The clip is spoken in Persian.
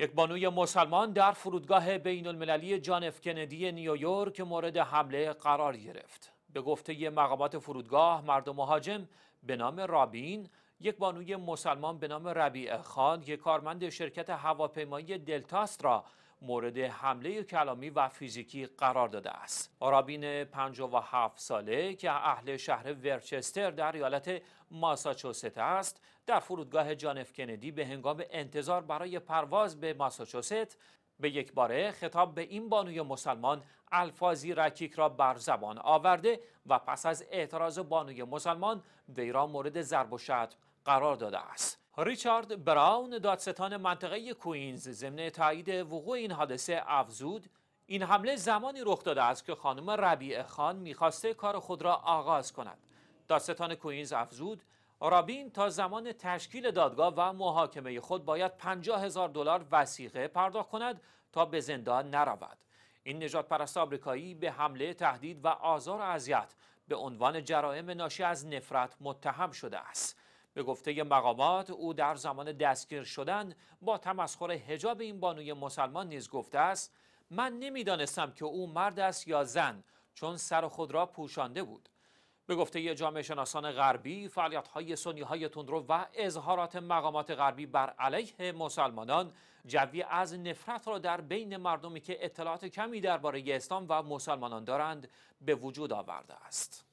یک بانوی مسلمان در فرودگاه بین المللی جان اف کندی نیویورک مورد حمله قرار گرفت. به گفته مقامات فرودگاه مرد مهاجم به نام رابین یک بانوی مسلمان به نام ربیع خان یک کارمند شرکت هواپیمایی دلتاست را مورد حمله کلامی و فیزیکی قرار داده است آرابین 57 ساله که اهل شهر ورچستر در ریالت ماساچوست است در فرودگاه جانف کندی به هنگام انتظار برای پرواز به ماساچوست به یک باره خطاب به این بانوی مسلمان الفاظی رکیک را بر زبان آورده و پس از اعتراض بانوی مسلمان وی را مورد ضرب و شتم قرار داده است ریچارد براون دادستان منطقه کوینز ضمن تایید وقوع این حادثه افزود این حمله زمانی رخ داده است که خانم ربیع خان میخواسته کار خود را آغاز کند دادستان کوینز افزود رابین تا زمان تشکیل دادگاه و محاکمه خود باید 50 هزار دلار وسیقه پرداخت کند تا به زندان نرود این نجات پرست آمریکایی به حمله تهدید و آزار و اذیت به عنوان جرائم ناشی از نفرت متهم شده است به گفته مقامات او در زمان دستگیر شدن با تمسخر هجاب این بانوی مسلمان نیز گفته است من نمیدانستم که او مرد است یا زن چون سر خود را پوشانده بود به گفته جامعه شناسان غربی فعالیت های سنی های تندرو و اظهارات مقامات غربی بر علیه مسلمانان جوی از نفرت را در بین مردمی که اطلاعات کمی درباره اسلام و مسلمانان دارند به وجود آورده است